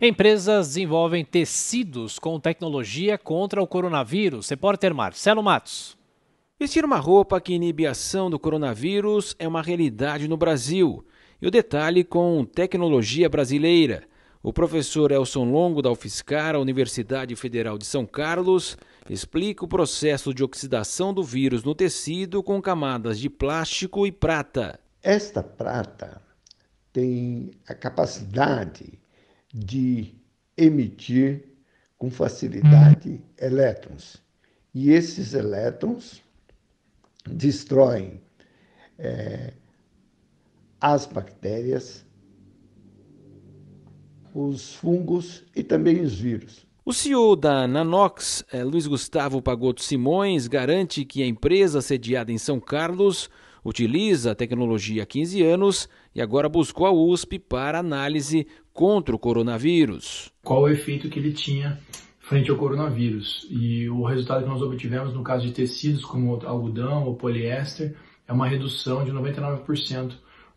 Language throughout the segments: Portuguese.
Empresas desenvolvem tecidos com tecnologia contra o coronavírus. Repórter Marcelo Matos. Vestir uma roupa que inibe a ação do coronavírus é uma realidade no Brasil. E o detalhe com tecnologia brasileira. O professor Elson Longo, da UFSCar, a Universidade Federal de São Carlos, explica o processo de oxidação do vírus no tecido com camadas de plástico e prata. Esta prata tem a capacidade de emitir com facilidade elétrons. E esses elétrons destroem é, as bactérias, os fungos e também os vírus. O CEO da Nanox, é, Luiz Gustavo Pagotto Simões, garante que a empresa sediada em São Carlos utiliza a tecnologia há 15 anos e agora buscou a USP para análise contra o coronavírus. Qual o efeito que ele tinha frente ao coronavírus? E o resultado que nós obtivemos no caso de tecidos como algodão ou poliéster é uma redução de 99%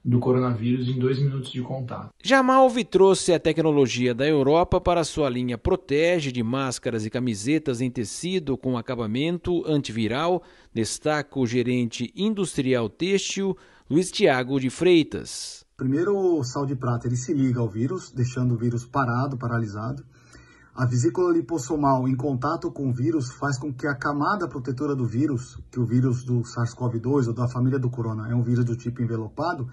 do coronavírus em dois minutos de contato. Jamalvi trouxe a tecnologia da Europa para sua linha Protege de máscaras e camisetas em tecido com acabamento antiviral. Destaca o gerente industrial têxtil Luiz Tiago de Freitas. Primeiro, o sal de prata ele se liga ao vírus, deixando o vírus parado, paralisado. A vesícula lipossomal em contato com o vírus faz com que a camada protetora do vírus, que o vírus do SARS-CoV-2 ou da família do corona é um vírus do tipo envelopado,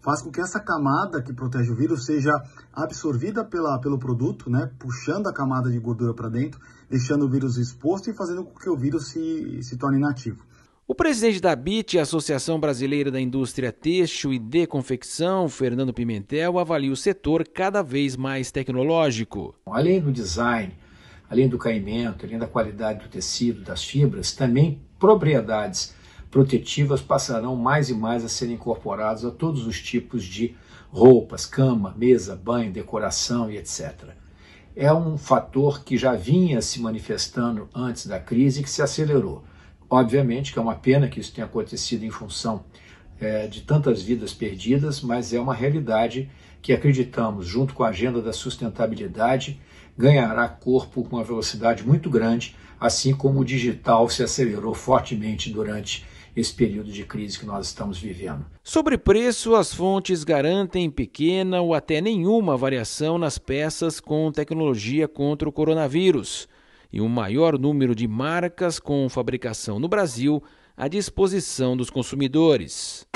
faz com que essa camada que protege o vírus seja absorvida pela, pelo produto, né, puxando a camada de gordura para dentro, deixando o vírus exposto e fazendo com que o vírus se, se torne inativo. O presidente da BIT, Associação Brasileira da Indústria Têxtil e de Confecção, Fernando Pimentel, avalia o setor cada vez mais tecnológico. Além do design, além do caimento, além da qualidade do tecido, das fibras, também propriedades protetivas passarão mais e mais a serem incorporados a todos os tipos de roupas, cama, mesa, banho, decoração e etc. É um fator que já vinha se manifestando antes da crise e que se acelerou. Obviamente que é uma pena que isso tenha acontecido em função é, de tantas vidas perdidas, mas é uma realidade que acreditamos, junto com a agenda da sustentabilidade, ganhará corpo com uma velocidade muito grande, assim como o digital se acelerou fortemente durante esse período de crise que nós estamos vivendo. Sobre preço, as fontes garantem pequena ou até nenhuma variação nas peças com tecnologia contra o coronavírus e um maior número de marcas com fabricação no Brasil à disposição dos consumidores.